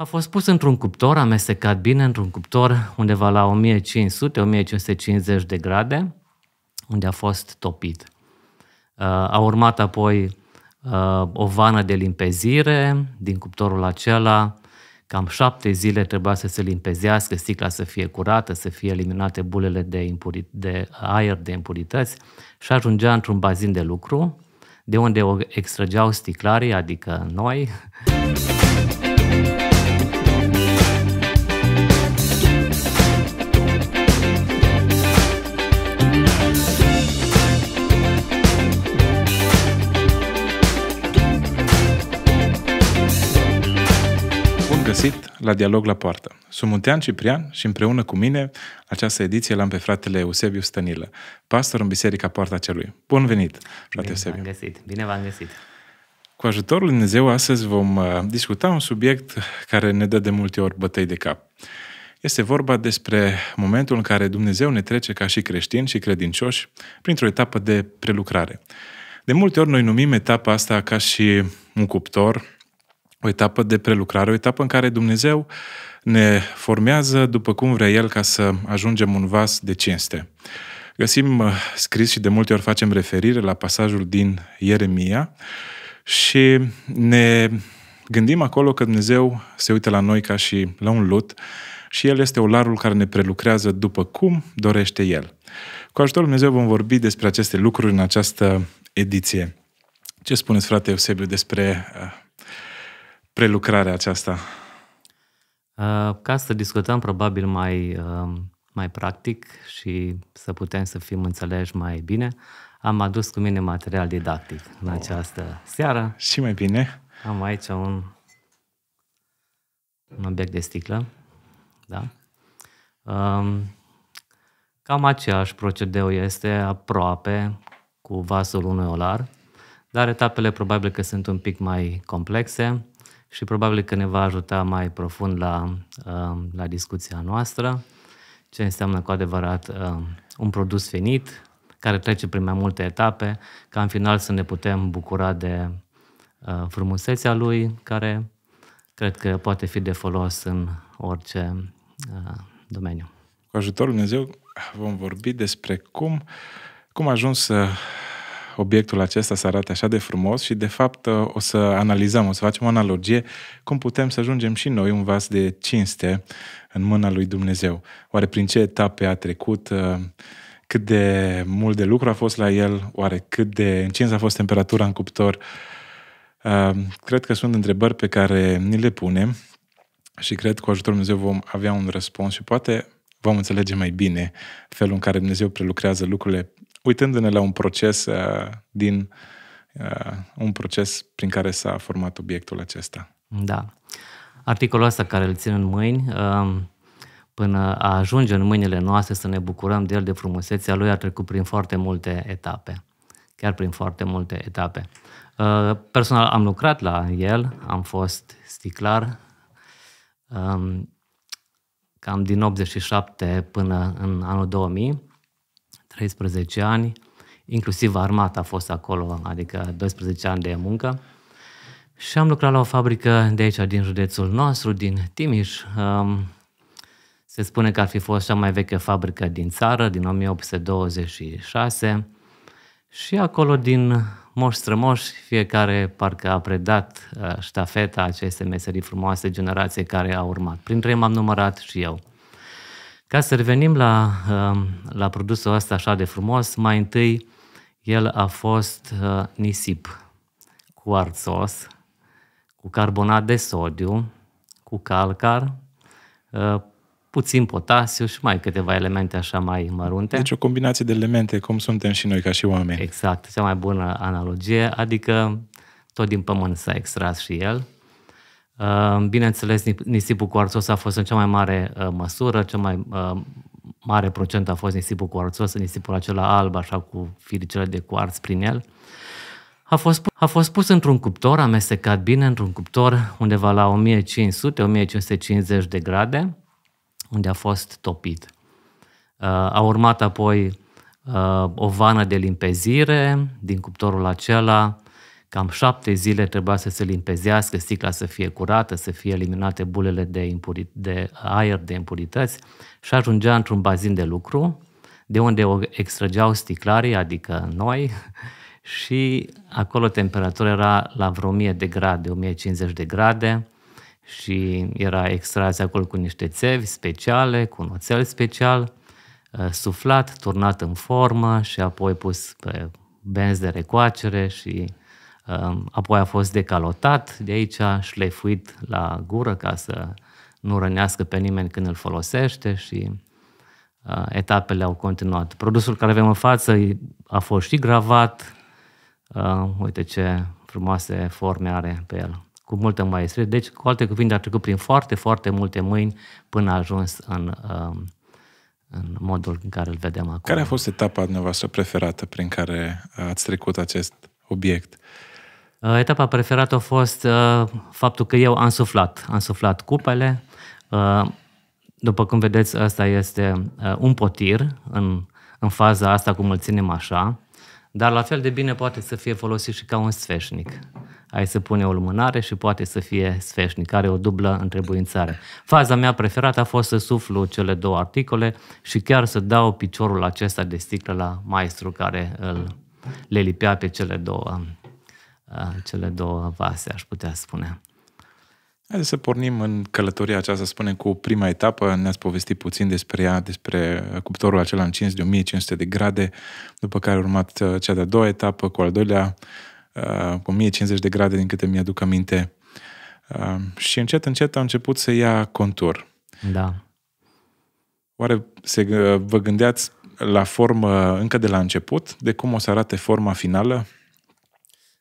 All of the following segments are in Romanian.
A fost pus într-un cuptor, amestecat bine într-un cuptor undeva la 1500-1550 de grade, unde a fost topit. Uh, a urmat apoi uh, o vană de limpezire din cuptorul acela, cam șapte zile trebuia să se limpezească, sticla să fie curată, să fie eliminate bulele de, impuri, de aer, de impurități și ajungea într-un bazin de lucru, de unde o extrageau sticlarii, adică noi, la Dialog la Poartă. Sunt Muntean Ciprian și împreună cu mine această ediție l-am pe fratele Eusebiu Stănilă, pastor în Biserica Poarta Celui. Bun venit, frate Bine Eusebiu! găsit! Bine v-am găsit! Cu ajutorul Lui Dumnezeu, astăzi vom uh, discuta un subiect care ne dă de multe ori bătăi de cap. Este vorba despre momentul în care Dumnezeu ne trece ca și creștini și credincioși printr-o etapă de prelucrare. De multe ori noi numim etapa asta ca și un cuptor, o etapă de prelucrare, o etapă în care Dumnezeu ne formează după cum vrea El ca să ajungem un vas de cinste. Găsim uh, scris și de multe ori facem referire la pasajul din Ieremia și ne gândim acolo că Dumnezeu se uită la noi ca și la un lut și El este olarul care ne prelucrează după cum dorește El. Cu ajutorul Dumnezeu vom vorbi despre aceste lucruri în această ediție. Ce spuneți, frate Eusebiu, despre uh, prelucrarea aceasta? Uh, ca să discutăm probabil mai, uh, mai practic și să putem să fim înțeleși mai bine, am adus cu mine material didactic în oh. această seară. Și mai bine. Am aici un, un obiect de sticlă. Da? Um, cam aceeași procedeu este aproape cu vasul unui olar, dar etapele probabil că sunt un pic mai complexe și probabil că ne va ajuta mai profund la, uh, la discuția noastră, ce înseamnă cu adevărat uh, un produs finit, care trece prin mai multe etape, ca în final să ne putem bucura de uh, frumusețea lui, care cred că poate fi de folos în orice domeniu. Cu ajutorul Dumnezeu vom vorbi despre cum, cum ajuns să obiectul acesta să arate așa de frumos și, de fapt, uh, o să analizăm, o să facem o analogie cum putem să ajungem și noi un vas de cinste în mâna lui Dumnezeu. Oare prin ce etape a trecut, uh, cât de mult de lucru a fost la el, oare cât de încins a fost temperatura în cuptor. Uh, cred că sunt întrebări pe care ni le punem și cred că cu ajutorul Dumnezeu vom avea un răspuns și poate vom înțelege mai bine felul în care Dumnezeu prelucrează lucrurile uitându-ne la un proces uh, din uh, un proces prin care s-a format obiectul acesta. Da. Articolul ăsta care îl țin în mâini, um, până a ajunge în mâinile noastre să ne bucurăm de el, de frumusețea lui, a trecut prin foarte multe etape. Chiar prin foarte multe etape. Uh, personal am lucrat la el, am fost sticlar, um, cam din 87 până în anul 2000 13 ani, inclusiv armata a fost acolo, adică 12 ani de muncă. Și am lucrat la o fabrică de aici, din județul nostru, din Timiș. Se spune că ar fi fost cea mai veche fabrică din țară, din 1826. Și acolo, din moș strămoși, fiecare parcă a predat uh, ștafeta acestei meserii frumoase generație care a urmat. Printre ei m-am numărat și eu. Ca să revenim la, uh, la produsul ăsta așa de frumos, mai întâi el a fost uh, nisip cu arțos, cu carbonat de sodiu, cu calcar, uh, puțin potasiu și mai câteva elemente așa mai mărunte. Deci o combinație de elemente, cum suntem și noi ca și oameni. Exact, cea mai bună analogie, adică tot din pământ s-a extras și el. Bineînțeles, nisipul cuarțos a fost în cea mai mare uh, măsură, cea mai uh, mare procent a fost nisipul cuarțos, nisipul acela alb, așa cu firicele de cuarț prin el. A fost, pus, a fost pus într-un cuptor, amestecat bine într-un cuptor undeva la 1500-1550 de grade, unde a fost topit. Uh, a urmat apoi o vană de limpezire din cuptorul acela, Cam șapte zile trebuia să se limpezească, sticla să fie curată, să fie eliminate bulele de, impuri, de aer, de impurități și ajungea într-un bazin de lucru, de unde o extrageau sticlarii, adică noi, și acolo temperatura era la vreo 1000 de grade, 1050 de grade și era extras acolo cu niște țevi speciale, cu un oțel special, ă, suflat, turnat în formă și apoi pus pe benzi de recoacere și Ehm, apoi a fost decalotat de aici, șlefuit la gură ca să nu rănească pe nimeni când îl folosește și ehm, etapele au continuat. Produsul care avem în față a fost și gravat, ehm, uite ce frumoase forme are pe el, cu multă maestrie. Deci, cu alte cuvinte, a trecut prin foarte, foarte multe mâini până a ajuns în, în modul în care îl vedem acum. Care a fost etapa dumneavoastră preferată prin care ați trecut acest obiect? Uh, Uh, etapa preferată a fost uh, faptul că eu am suflat. Am suflat cupele. Uh, după cum vedeți, asta este un potir în, în faza asta, cum îl ținem așa. Dar la fel de bine poate să fie folosit și ca un sfeșnic. Ai să pune o lumânare și poate să fie sfeșnic, are o dublă întrebuințare. Faza mea preferată a fost să suflu cele două articole și chiar să dau piciorul acesta de sticlă la maestru care îl, le lipea pe cele două Ah, cele două vase, aș putea spune. Haideți să pornim în călătoria aceasta, să spunem cu prima etapă. Ne-ați povestit puțin despre ea, despre cuptorul acela 5 de 1500 de grade, după care a urmat uh, cea de-a doua etapă, cu al doilea, uh, cu 1050 de grade, din câte mi-aduc aminte. Uh, și încet, încet a început să ia contur. Da. Oare se, vă gândeați la formă încă de la început, de cum o să arate forma finală?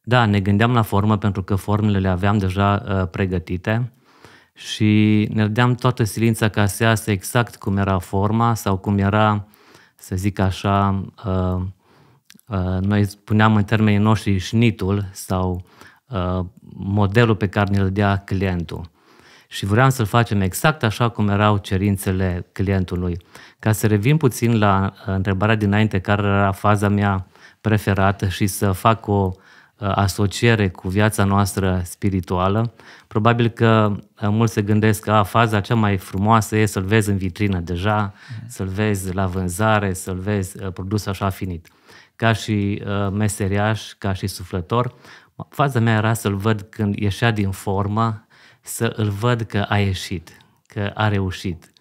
Da, ne gândeam la formă pentru că formele le aveam deja uh, pregătite și ne dădeam toată silința ca să iasă exact cum era forma sau cum era, să zic așa, uh, uh, noi spuneam în termenii noștri șnitul sau uh, modelul pe care ne-l dea clientul. Și vreau să-l facem exact așa cum erau cerințele clientului. Ca să revin puțin la uh, întrebarea dinainte, care era faza mea preferată și să fac o uh, Uh, asociere cu viața noastră spirituală. Probabil că uh, mulți se gândesc că a, faza cea mai frumoasă e să-l vezi în vitrină deja, mm. să-l vezi la vânzare, să-l vezi uh, produs așa finit. Ca și meseriaș, ca și suflător, faza mea era să-l văd când ieșea din formă, să l văd că a ieșit, că a reușit.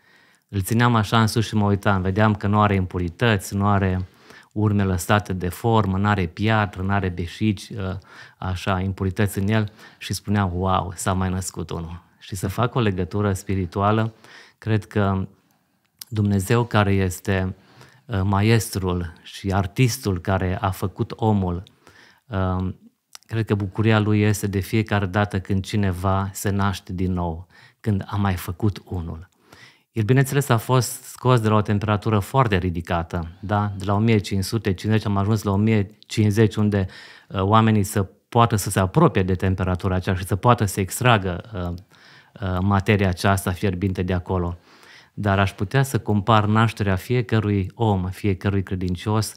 Îl țineam așa în sus și mă uitam, vedeam că nu are impurități, nu are urme lăsate de formă, n-are piatră, n-are beșici, uh, așa, impurități în el și spunea, wow, s-a mai născut unul. Și să fac o legătură spirituală, cred că Dumnezeu care este uh, maestrul și artistul care a făcut omul, um, cred că bucuria lui este de fiecare dată când cineva se naște din nou, când a mai făcut unul. El, bineînțeles, a fost scos de la o temperatură foarte ridicată, da? de la 1550 am ajuns la 1050, unde uh, oamenii să poată să se apropie de temperatura aceea și să poată să extragă uh, uh, materia aceasta fierbinte de acolo. Dar aș putea să compar nașterea fiecărui om, fiecărui credincios,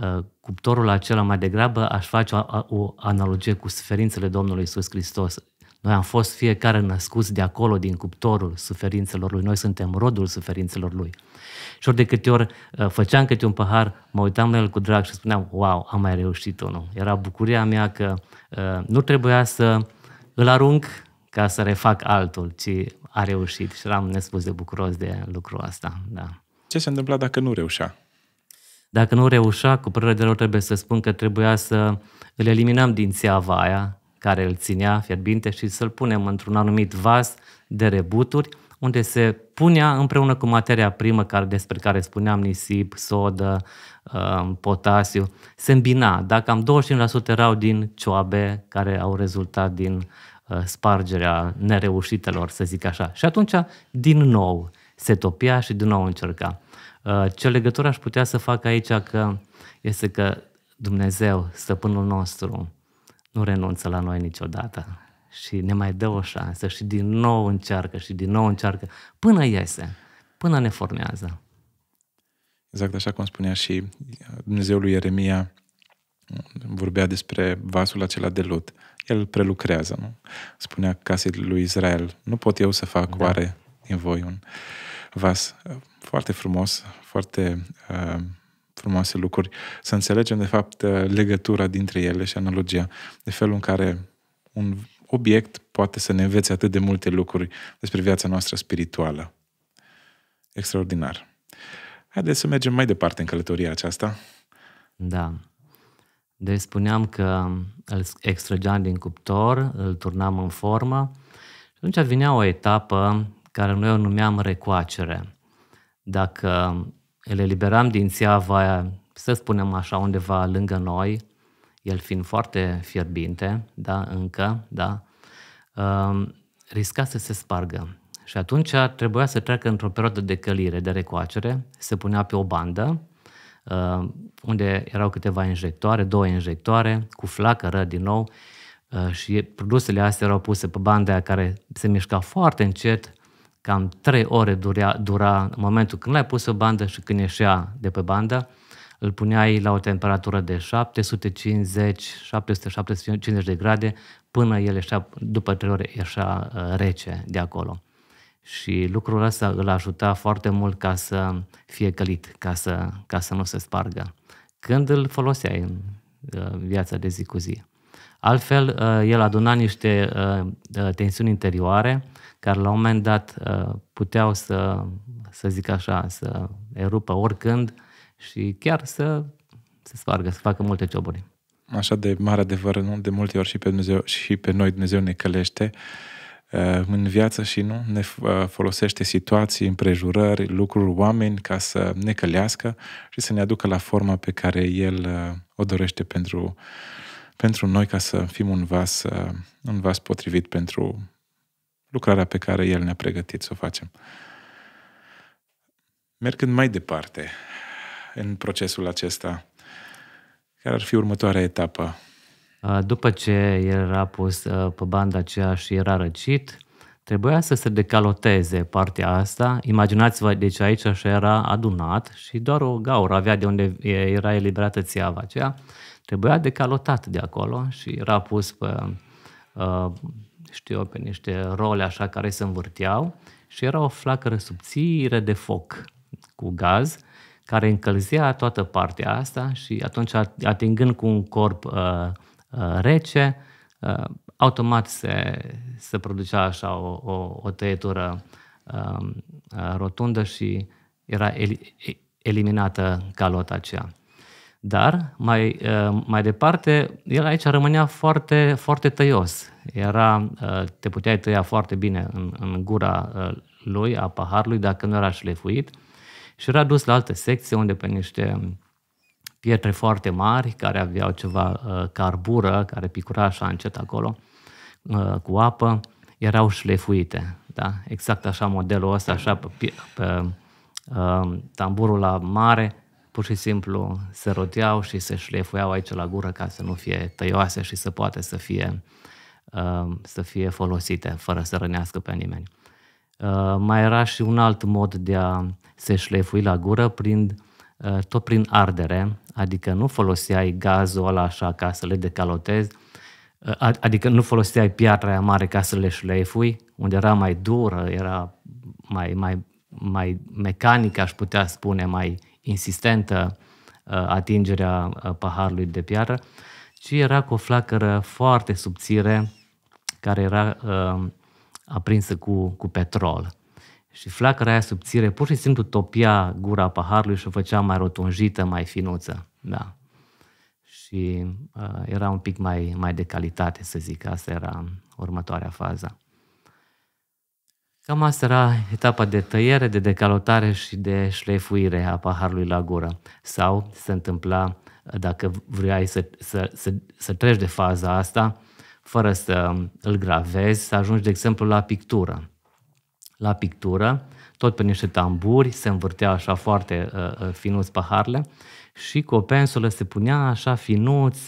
uh, cuptorul acela mai degrabă aș face o, o analogie cu suferințele Domnului Iisus Hristos noi am fost fiecare născuți de acolo, din cuptorul suferințelor lui. Noi suntem rodul suferințelor lui. Și ori de câte ori uh, făceam câte un pahar, mă uitam la el cu drag și spuneam, wow, am mai reușit unul. Era bucuria mea că uh, nu trebuia să îl arunc ca să refac altul, ci a reușit și eram nespus de bucuros de lucrul ăsta. Da. Ce se întâmpla dacă nu reușea? Dacă nu reușea, cu părere de rău trebuie să spun că trebuia să îl eliminăm din țeava aia, care îl ținea fierbinte și să-l punem într-un anumit vas de rebuturi, unde se punea împreună cu materia primă care, despre care spuneam, nisip, sodă, um, potasiu, se îmbina. Dacă am 25% erau din cioabe care au rezultat din uh, spargerea nereușitelor, să zic așa. Și atunci, din nou, se topia și din nou încerca. Uh, ce legătură aș putea să fac aici că este că Dumnezeu, stăpânul nostru, nu renunță la noi niciodată și ne mai dă o șansă și din nou încearcă și din nou încearcă până iese, până ne formează. Exact așa cum spunea și uh, Dumnezeul lui Ieremia, mm, vorbea despre vasul acela de lut. El prelucrează, nu? Spunea casei lui Israel, nu pot eu să fac da. oare din voi un vas. Foarte frumos, foarte uh, frumoase lucruri, să înțelegem, de fapt, uh, legătura dintre ele și analogia, de felul în care un obiect poate să ne învețe atât de multe lucruri despre viața noastră spirituală. Extraordinar. Haideți să mergem mai departe în călătoria aceasta. Da. Deci spuneam că îl extrageam din cuptor, îl turnam în formă și atunci vinea o etapă care noi o numeam recoacere. Dacă îl eliberam din țeava aia, să spunem așa, undeva lângă noi, el fiind foarte fierbinte, da, încă, da, uh, risca să se spargă. Și atunci trebuia să treacă într-o perioadă de călire, de recoacere, se punea pe o bandă, uh, unde erau câteva injectoare, două injectoare, cu flacără din nou, uh, și produsele astea erau puse pe banda care se mișca foarte încet, cam 3 ore durea, dura momentul când l-ai pus pe bandă și când ieșea de pe bandă, îl puneai la o temperatură de 750, 750 de grade până el ieșea, după 3 ore ieșea uh, rece de acolo. Și lucrul ăsta îl ajuta foarte mult ca să fie călit, ca să, ca să nu se spargă. Când îl foloseai în uh, viața de zi cu zi. Altfel, uh, el aduna niște tensiuni interioare care la un moment dat uh, puteau să, să zic așa, să erupă oricând și chiar să se spargă, să facă multe cioburi. Așa de mare adevăr, nu? De multe ori și pe, Dumnezeu, și pe noi Dumnezeu ne călește uh, în viață și nu ne uh, folosește situații, împrejurări, lucruri, oameni ca să ne călească și să ne aducă la forma pe care El o dorește pentru, pentru noi ca să fim un vas, un vas potrivit pentru lucrarea pe care El ne-a pregătit să o facem. Mergând mai departe în procesul acesta, care ar fi următoarea etapă? După ce era pus pe banda aceea și era răcit, trebuia să se decaloteze partea asta. Imaginați-vă, deci aici așa era adunat și doar o gaură avea de unde era eliberată țiava aceea. Trebuia decalotat de acolo și era pus pe știu eu, pe niște role așa care se învârteau și era o flacără subțire de foc cu gaz care încălzea toată partea asta și atunci atingând cu un corp uh, uh, rece, uh, automat se, se producea așa o, o, o tăietură um, uh, rotundă și era el, eliminată calota aceea. Dar, mai, ă, mai departe, el aici rămânea foarte, foarte tăios. Era, ă, te puteai tăia foarte bine în, în gura ă, lui, a paharului, dacă nu era șlefuit. Și era dus la alte secții, unde pe niște pietre foarte mari, care aveau ceva carbură, care picura așa încet acolo, cu apă, erau șlefuite. Da? Exact așa modelul ăsta, așa pe, pe, pe tamburul la mare, pur și simplu se roteau și se șlefuiau aici la gură ca să nu fie tăioase și să poată să fie, uh, să fie folosite fără să rănească pe nimeni. Uh, mai era și un alt mod de a se șlefui la gură, prin, uh, tot prin ardere, adică nu foloseai gazul ăla așa ca să le decalotezi, adică nu foloseai piatra aia mare ca să le șlefui, unde era mai dură, era mai, mai, mai mecanică, aș putea spune, mai insistentă uh, atingerea uh, paharului de piară, ci era cu o flacără foarte subțire care era uh, aprinsă cu, cu petrol. Și flacăra aia subțire pur și simplu topia gura paharului și o făcea mai rotunjită, mai finuță. Da. Și uh, era un pic mai, mai de calitate, să zic. Asta era următoarea fază. Cam asta era etapa de tăiere, de decalotare și de șlefuire a paharului la gură. Sau se întâmpla, dacă vrei să, să, să, să treci de faza asta, fără să îl gravezi, să ajungi, de exemplu, la pictură. La pictură, tot pe niște tamburi, se învârtea așa foarte uh, uh finuț paharele și cu o pensulă se punea așa finuț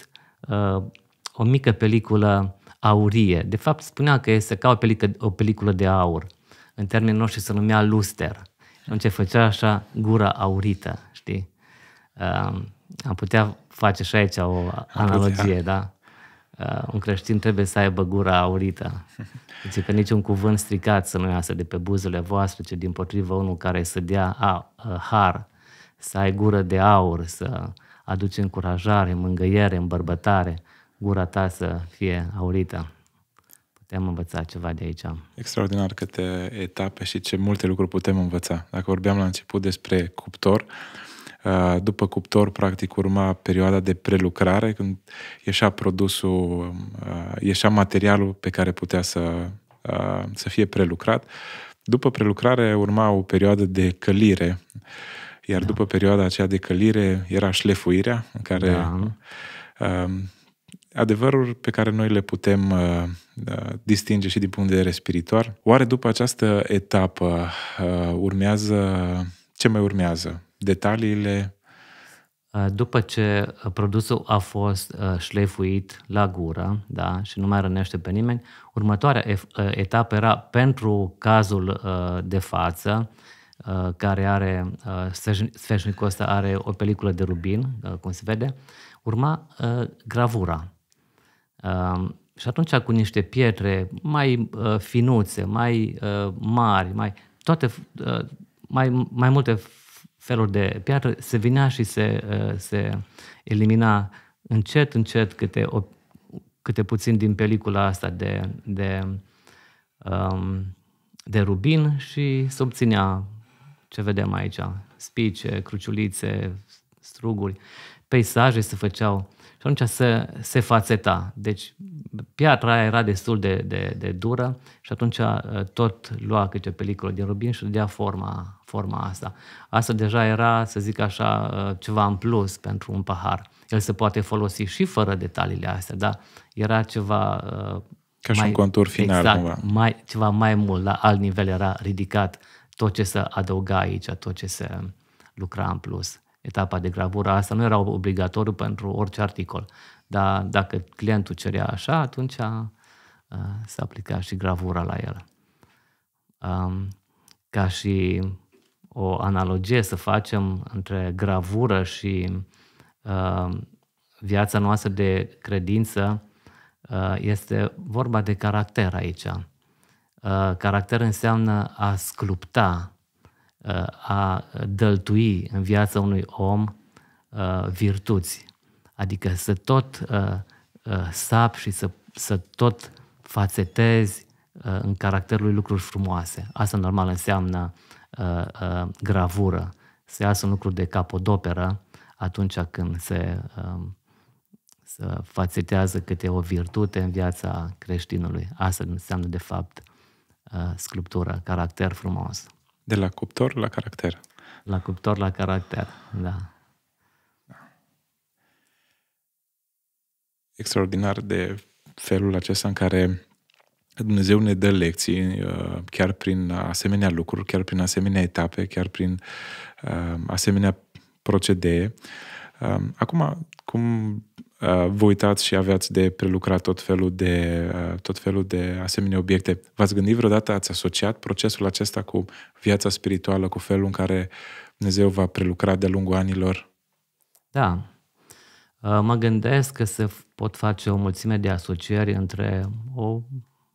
uh, o mică peliculă aurie. De fapt, spunea că este ca o, pelică, o peliculă de aur în termenii noștri se numea luster. Și atunci făcea așa gura aurită, știi? Uh, am putea face și aici o analogie, da? Uh, un creștin trebuie să aibă gura aurită. Deci că niciun cuvânt stricat să nu iasă de pe buzele voastre, ci din potrivă unul care să dea a, a, uh, har, să ai gură de aur, să aduce încurajare, mângăiere, îmbărbătare, gura ta să fie aurită putem învăța ceva de aici. Extraordinar câte etape și ce multe lucruri putem învăța. Dacă vorbeam la început despre cuptor, uh, după cuptor, practic, urma perioada de prelucrare, când ieșea produsul, uh, ieșea materialul pe care putea să, uh, să fie prelucrat. După prelucrare urma o perioadă de călire, iar da. după perioada aceea de călire era șlefuirea, în care da adevăruri pe care noi le putem uh, uh, distinge și din punct de vedere spiritual. Oare după această etapă uh, urmează ce mai urmează? Detaliile? După ce produsul a fost șlefuit la gură da, și nu mai rănește pe nimeni, următoarea etapă era pentru cazul de față, care are, sfeșnicul ăsta are o peliculă de rubin, cum se vede, urma gravura. Și atunci cu niște pietre mai uh, finuțe, mai uh, mari, mai, toate, uh, mai, mai multe feluri de piatră, se vinea și se, se elimina încet, încet câte, o, câte puțin din pelicula asta de, de, um, de rubin și se obținea ce vedem aici, spice, cruciulițe, struguri, peisaje se făceau și atunci se, se fațeta. Deci piatra aia era destul de, de, de dură și atunci uh, tot lua câte peliculă din rubin și dea forma, forma asta. Asta deja era, să zic așa, uh, ceva în plus pentru un pahar. El se poate folosi și fără detaliile astea, dar era ceva... Uh, Ca mai, și un contur final, exact, cumva. Mai, ceva mai mult, la alt nivel era ridicat tot ce se adăuga aici, tot ce se lucra în plus etapa de gravură. Asta nu era obligatoriu pentru orice articol, dar dacă clientul cerea așa, atunci a uh, se aplica și gravura la el. Um, ca și o analogie să facem între gravură și uh, viața noastră de credință, uh, este vorba de caracter aici. Uh, caracter înseamnă a sculpta Uh, a dăltui în viața unui om uh, virtuți. Adică să tot uh, sap și să, să tot fațetezi în caracterul lui lucruri frumoase. Asta normal înseamnă gravură. Să iasă un lucru de capodoperă atunci când se, um, se fațetează câte o virtute în viața creștinului. Asta înseamnă, de fapt, sculptură, caracter frumos. De la cuptor la caracter. La cuptor la caracter, da. Extraordinar de felul acesta în care Dumnezeu ne dă lecții uh, chiar prin asemenea lucruri, chiar prin asemenea etape, chiar prin uh, asemenea procedee. Uh, acum, cum uh, vă uitați și aveați de prelucrat tot felul de, uh, tot felul de asemenea obiecte, v-ați gândit vreodată, ați asociat procesul acesta cu viața spirituală, cu felul în care Dumnezeu va prelucra de-a lungul anilor? Da. Uh, mă gândesc că se pot face o mulțime de asocieri între o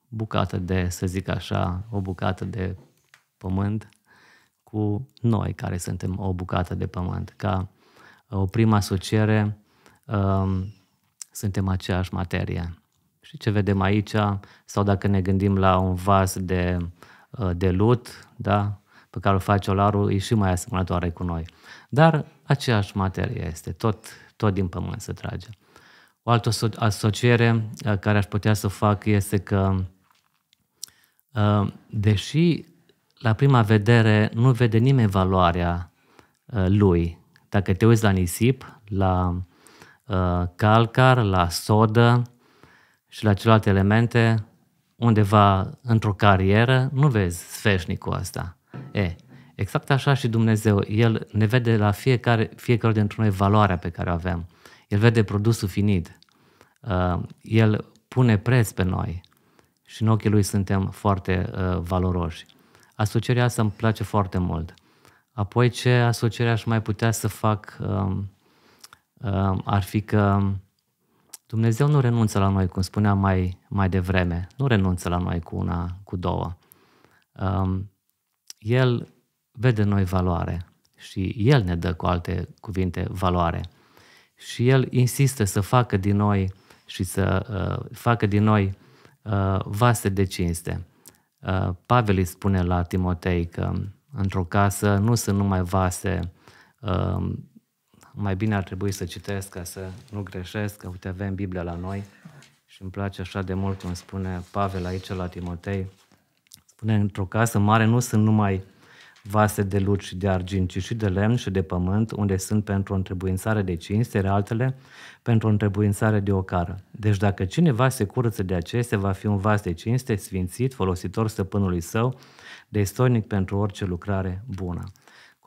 bucată de, să zic așa, o bucată de pământ cu noi care suntem o bucată de pământ. Ca uh, o primă asociere, suntem aceeași materie. Și ce vedem aici, sau dacă ne gândim la un vas de, uh, de lut, da, pe care o face olarul, e și mai asemănătoare cu noi. Dar aceeași materie este, tot, tot din pământ se trage. O altă asociere uh, care aș putea să fac este că, uh, deși la prima vedere nu vede nimeni valoarea lui, dacă te uiți la nisip, la Uh, calcar, la sodă și la celelalte elemente, undeva într-o carieră, nu vezi sfeșnicul asta. E, exact așa și Dumnezeu. El ne vede la fiecare, fiecare dintre noi valoarea pe care o avem. El vede produsul finit. Uh, El pune preț pe noi și în ochii lui suntem foarte uh, valoroși. Asocierea asta îmi place foarte mult. Apoi ce asocierea aș mai putea să fac um, ar fi că Dumnezeu nu renunță la noi, cum spuneam mai, mai devreme, nu renunță la noi cu una, cu două. El vede noi valoare și El ne dă, cu alte cuvinte, valoare. Și El insistă să facă din noi și să uh, facă din noi uh, vase de cinste. Uh, Pavel îi spune la Timotei că într-o casă nu sunt numai vase uh, mai bine ar trebui să citesc ca să nu greșesc, că uite avem Biblia la noi și îmi place așa de mult cum spune Pavel aici la Timotei, spune într-o casă mare nu sunt numai vase de lut și de argint, ci și de lemn și de pământ, unde sunt pentru o întrebuințare de cinste, altele pentru o întrebuințare de ocară. Deci dacă cineva se curăță de acestea, va fi un vas de cinste, sfințit, folositor stăpânului său, destoinic pentru orice lucrare bună.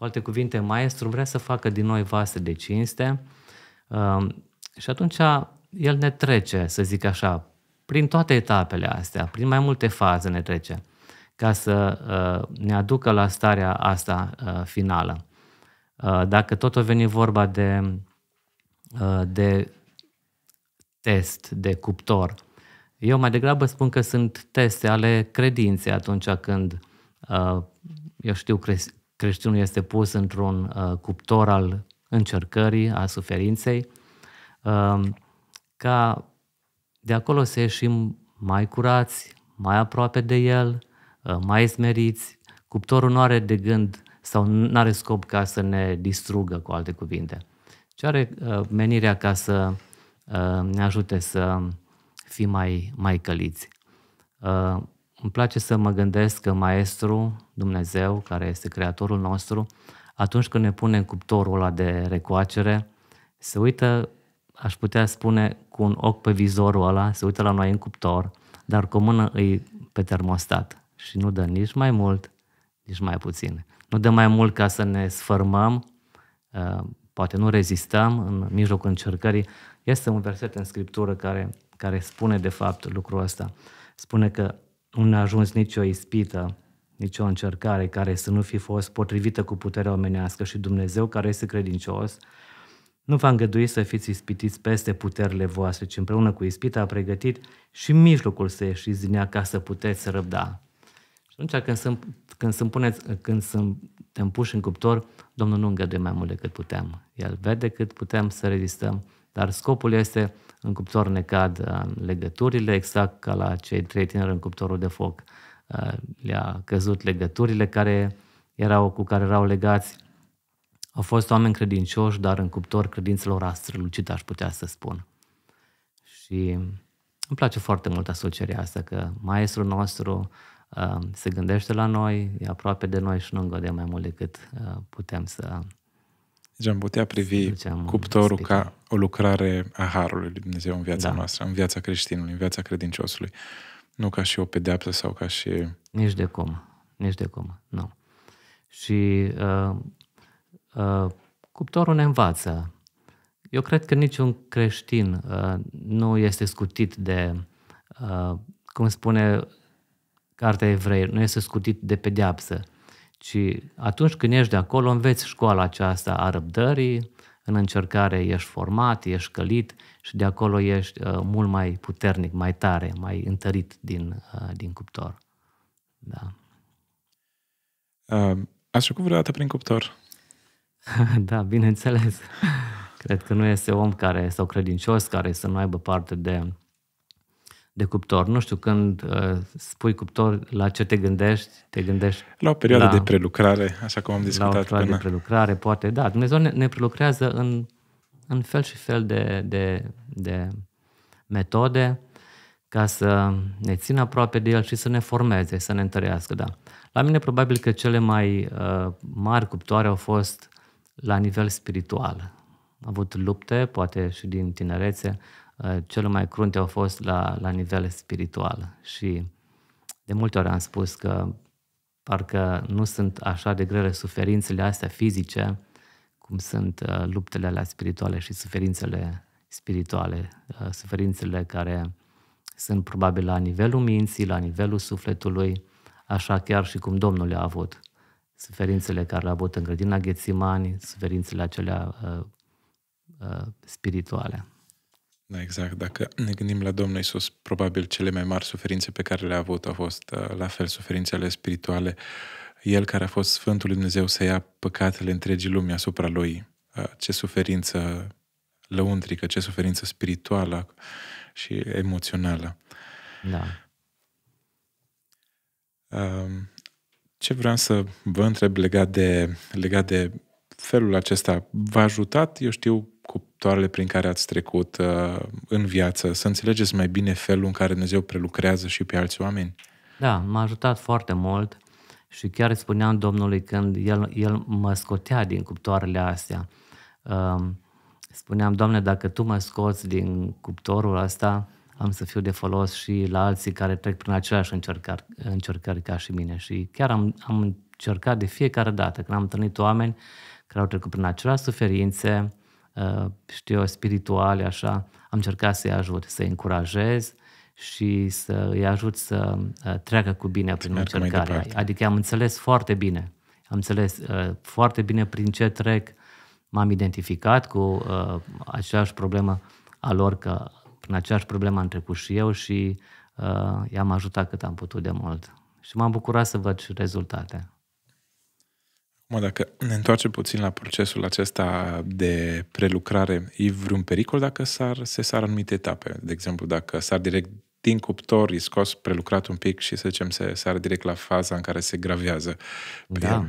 Cu alte cuvinte, maestru vrea să facă din noi vase de cinste um, și atunci el ne trece, să zic așa, prin toate etapele astea, prin mai multe faze ne trece, ca să uh, ne aducă la starea asta uh, finală. Uh, dacă tot o veni vorba de, de test, de cuptor, eu mai degrabă spun că sunt teste ale credinței atunci când, eu știu, creștinul este pus într-un uh, cuptor al încercării, a suferinței, um, ca de acolo să ieșim mai curați, mai aproape de el, uh, mai smeriți. Cuptorul nu are de gând sau nu are scop ca să ne distrugă, cu alte cuvinte, Ce are uh, menirea ca să ne ajute să fim mai, mai căliți. Îmi place să mă gândesc că Maestru, Dumnezeu, care este Creatorul nostru, atunci când ne pune în cuptorul ăla de recoacere, se uită, aș putea spune, cu un ochi pe vizorul ăla, se uită la noi în cuptor, dar cu o mână îi pe termostat și nu dă nici mai mult, nici mai puțin. Nu dă mai mult ca să ne sfărmăm, uh, poate nu rezistăm în mijlocul încercării. Este un verset în Scriptură care, care spune de fapt lucrul ăsta. Spune că nu ne-a ajuns nicio ispită, nicio încercare care să nu fi fost potrivită cu puterea omenească și Dumnezeu care este credincios, nu v-a îngăduit să fiți ispitiți peste puterile voastre, ci împreună cu ispita a pregătit și mijlocul să ieșiți din ea ca să puteți răbda. Și atunci când, sunt, când, sunt puneți, când suntem puși în cuptor, Domnul nu îngăduie mai mult decât putem. El vede cât putem să rezistăm dar scopul este în cuptor ne cad uh, legăturile, exact ca la cei trei tineri în cuptorul de foc. Uh, le-a căzut legăturile care erau, cu care erau legați. Au fost oameni credincioși, dar în cuptor credințelor a strălucit, aș putea să spun. Și îmi place foarte mult asocierea asta, că maestrul nostru uh, se gândește la noi, e aproape de noi și nu îngădem mai mult decât putem să deci am putea privi cuptorul ca o lucrare a Harului Lui Dumnezeu în viața da. noastră, în viața creștinului, în viața credinciosului. Nu ca și o pedeapsă sau ca și... Nici de cum. Nici de cum. Nu. Și uh, uh, cuptorul ne învață. Eu cred că niciun creștin uh, nu este scutit de, uh, cum spune cartea evrei, nu este scutit de pedeapsă. Și atunci când ești de acolo, înveți școala aceasta a răbdării, în încercare ești format, ești călit și de acolo ești uh, mult mai puternic, mai tare, mai întărit din, uh, din cuptor. Da. Uh, ați trecut vreodată prin cuptor? da, bineînțeles. Cred că nu este om care sau credincios care să nu aibă parte de de cuptor. Nu știu, când uh, spui cuptor, la ce te gândești? Te gândești la o perioadă la, de prelucrare, așa cum am discutat. La o perioadă până... de prelucrare, poate, da. Dumnezeu ne, ne prelucrează în, în fel și fel de, de, de metode ca să ne țină aproape de El și să ne formeze, să ne întărească, da. La mine probabil că cele mai uh, mari cuptoare au fost la nivel spiritual. Am avut lupte, poate și din tinerețe, Uh, cele mai crunte au fost la, la nivel spiritual și de multe ori am spus că parcă nu sunt așa de grele suferințele astea fizice cum sunt uh, luptele alea spirituale și suferințele spirituale, uh, suferințele care sunt probabil la nivelul minții, la nivelul sufletului, așa chiar și cum Domnul le-a avut. Suferințele care le-a avut în grădina Ghețimani, suferințele acelea uh, uh, spirituale. Da, exact. Dacă ne gândim la Domnul Isus, probabil cele mai mari suferințe pe care le-a avut au fost uh, la fel suferințele spirituale. El care a fost Sfântul Lui Dumnezeu să ia păcatele întregii lumi asupra Lui. Uh, ce suferință lăuntrică, ce suferință spirituală și emoțională. Da. Um, ce vreau să vă întreb legat de, legat de felul acesta, v-a ajutat, eu știu, sectoarele prin care ați trecut uh, în viață, să înțelegeți mai bine felul în care Dumnezeu prelucrează și pe alți oameni? Da, m-a ajutat foarte mult și chiar spuneam Domnului când el, el mă scotea din cuptoarele astea. Uh, spuneam, Doamne, dacă Tu mă scoți din cuptorul ăsta, am să fiu de folos și la alții care trec prin aceleași încercări, încercări ca și mine. Și chiar am, am încercat de fiecare dată când am întâlnit oameni care au trecut prin aceleași suferințe, Uh, știu eu, spirituale, așa, am încercat să-i ajut, să-i încurajez și să i ajut să uh, treacă cu bine prin încercare. Adică am înțeles foarte bine. Am înțeles uh, foarte bine prin ce trec, m-am identificat cu aceeași problemă a lor, că prin aceeași problemă am trecut și eu și i-am ajutat cât am putut de mult. Și m-am bucurat să văd și rezultate. Mă, dacă ne întoarcem puțin la procesul acesta de prelucrare, e vreun pericol dacă s-ar, se sar anumite etape? De exemplu, dacă s-ar direct din cuptor, e scos, prelucrat un pic și, să zicem, se sară direct la faza în care se gravează. Da.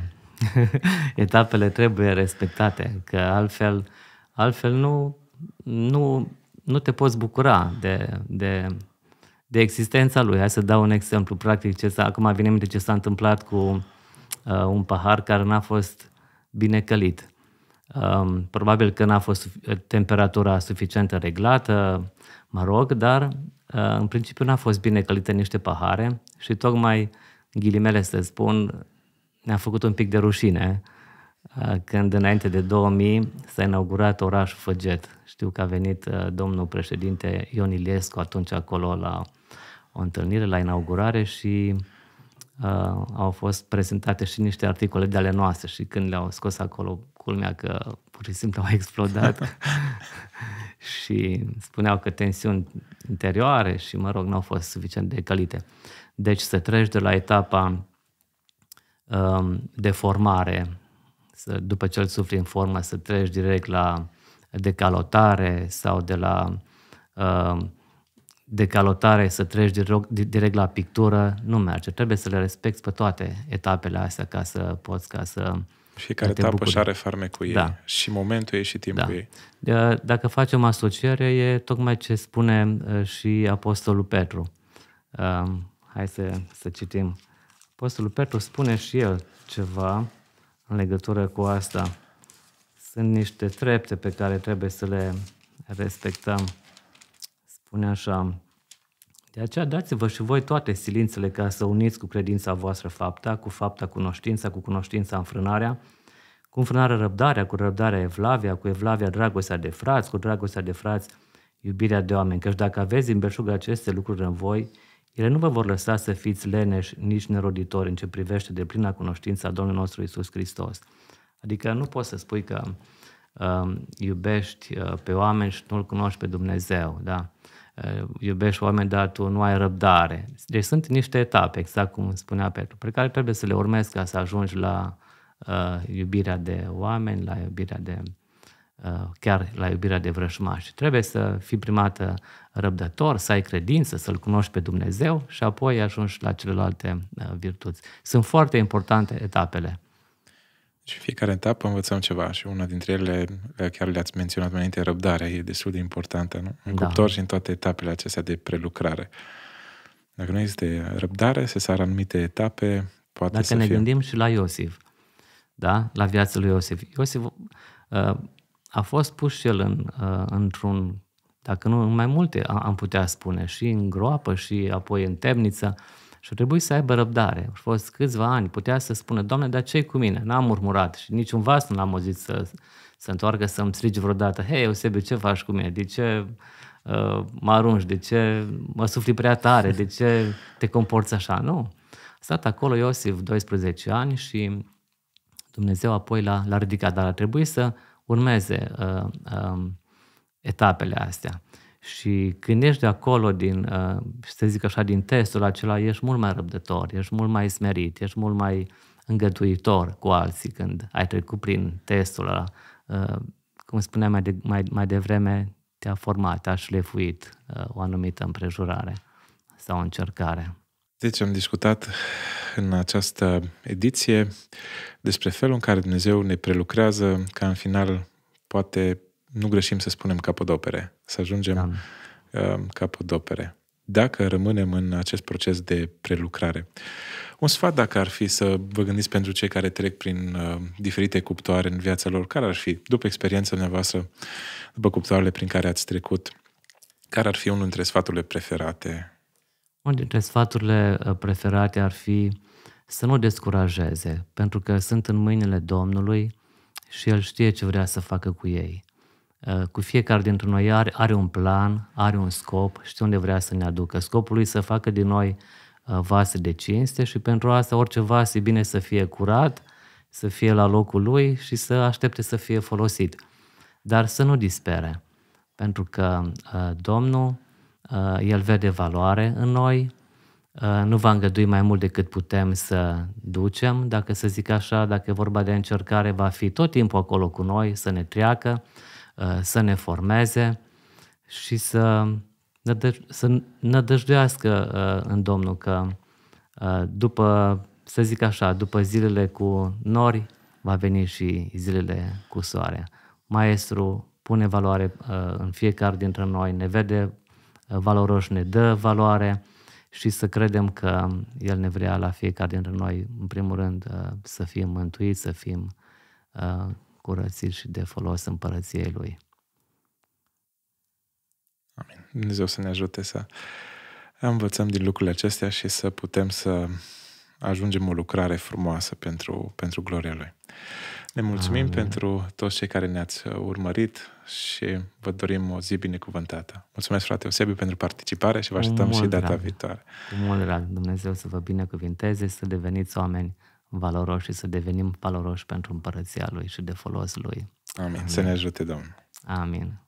El. Etapele trebuie respectate, că altfel, altfel nu, nu, nu te poți bucura de, de, de existența lui. Hai să dau un exemplu practic. Ce s-a, acum vine minte ce s-a întâmplat cu Uh, un pahar care n-a fost bine călit. Um, probabil că n-a fost temperatura suficientă reglată, mă rog, dar uh, în principiu n-a fost bine călită niște pahare și tocmai, ghilimele să spun, ne-a făcut un pic de rușine uh, când înainte de 2000 s-a inaugurat orașul Făget. Știu că a venit domnul președinte Ion Iliescu atunci acolo la o întâlnire, la inaugurare și uh, au fost prezentate și niște articole de ale noastre și când le-au scos acolo, culmea că pur și simplu au explodat și spuneau că tensiuni interioare și, mă rog, n-au fost suficient de calite, Deci să treci de la etapa uh, de formare, să, după ce îl sufli în formă, să treci direct la decalotare sau de la uh, de calotare să treci direct la pictură, nu merge. Trebuie să le respecti pe toate etapele astea ca să poți, ca să Fiecare etapă și are farmecul ei. Da. Și momentul ei și timpul da. ei. Dacă facem asociere, e tocmai ce spune uh, și Apostolul Petru. Um, hai să, să citim. Apostolul Petru spune și el ceva în legătură cu asta. Sunt niște trepte pe care trebuie să le respectăm spune așa, de aceea dați-vă și voi toate silințele ca să uniți cu credința voastră fapta, cu fapta cunoștința, cu cunoștința înfrânarea, cu înfrânarea răbdarea, cu răbdarea evlavia, cu evlavia dragostea de frați, cu dragostea de frați iubirea de oameni. Căci dacă aveți în belșug aceste lucruri în voi, ele nu vă vor lăsa să fiți leneși nici neroditori în ce privește de plina cunoștința Domnului nostru Isus Hristos. Adică nu poți să spui că uh, iubești uh, pe oameni și nu-L cunoști pe Dumnezeu, da? Uh, Eh, iubești oameni, dar tu nu ai răbdare. Deci sunt niște etape, exact cum spunea Petru, pe care trebuie să le urmezi ca să ajungi la uh, iubirea de oameni, la iubirea de uh, chiar la iubirea de vrăjmași. Trebuie să fii primată răbdător, să ai credință, să-L cunoști pe Dumnezeu și apoi ajungi la celelalte uh, virtuți. Sunt foarte importante etapele deci fiecare etapă învățăm ceva și una dintre ele, chiar le-ați menționat mai înainte, răbdarea e destul de importantă, nu? În da. cuptor și în toate etapele acestea de prelucrare. Dacă nu există răbdare, se sară anumite etape, poate Dacă să ne fie... gândim și la Iosif, da? La viața lui Iosif. Iosif uh, a fost pus și el în, uh, într-un, dacă nu, în mai multe am putea spune, și în groapă și apoi în temniță. Uh, și trebuie să aibă răbdare. Au fost câțiva ani, putea să spună, Doamne, dar ce cu mine? N-am murmurat și niciun vas nu l-am auzit să, să întoarcă să-mi strige vreodată, hei, Eusebiu, ce faci cu mine? De ce uh, mă arunci? De ce mă sufli prea tare? De ce te comporți așa? Nu. A stat acolo Iosif 12 ani și Dumnezeu apoi l-a, l-a ridicat, dar a trebuit să urmeze uh, uh, etapele astea. Și când ești de acolo, din, uh, să zic așa, din testul acela, ești mult mai răbdător, ești mult mai smerit, ești mult mai îngătuitor cu alții când ai trecut prin testul ăla. Uh, cum spuneam mai, de, mai, mai devreme, te-a format, te-a șlefuit uh, o anumită împrejurare sau încercare. Deci am discutat în această ediție despre felul în care Dumnezeu ne prelucrează ca în final poate nu greșim să spunem capodopere, să ajungem da. Uh, capodopere, dacă rămânem în acest proces de prelucrare. Un sfat dacă ar fi să vă gândiți pentru cei care trec prin uh, diferite cuptoare în viața lor, care ar fi, după experiența dumneavoastră, după cuptoarele prin care ați trecut, care ar fi unul dintre sfaturile preferate? Unul dintre sfaturile uh, preferate ar fi să nu descurajeze, pentru că sunt în mâinile Domnului și El știe ce vrea să facă cu ei. Eh, cu fiecare dintre noi are, are un plan, are un scop, știe unde vrea să ne aducă. Scopul lui să facă din noi eh, vase de cinste și pentru asta orice vas e bine să fie curat, să fie la locul lui și să aștepte să fie folosit. Dar să nu dispere, pentru că eh, Domnul, El vede valoare în noi, nu va îngădui mai mult decât putem să ducem, dacă să zic așa, dacă e vorba de încercare, va fi tot timpul acolo cu noi să ne treacă, Uh, să ne formeze și să, să nădăjduiască uh, în Domnul că uh, după, să zic așa, după zilele cu nori, va veni și zilele cu soare. Maestru pune valoare în fiecare dintre noi, ne vede valoroși, ne dă valoare și să credem că El ne vrea la fiecare dintre noi, în primul rând, să fim mântuiți, să fim curățit și de folos împărăției Lui. Amin. Dumnezeu să ne ajute să învățăm din lucrurile acestea și să putem să ajungem o lucrare frumoasă pentru, pentru gloria Lui. Ne mulțumim Amin. pentru toți cei care ne-ați urmărit și vă dorim o zi binecuvântată. Mulțumesc, frate Eusebiu, pentru participare și vă așteptăm și data drag. viitoare. Cu mult drag. Dumnezeu să vă binecuvinteze, să deveniți oameni valoroși și să devenim valoroși pentru împărăția Lui și de folos Lui. Amin. Amin. Să ne ajute Domnul. Amin.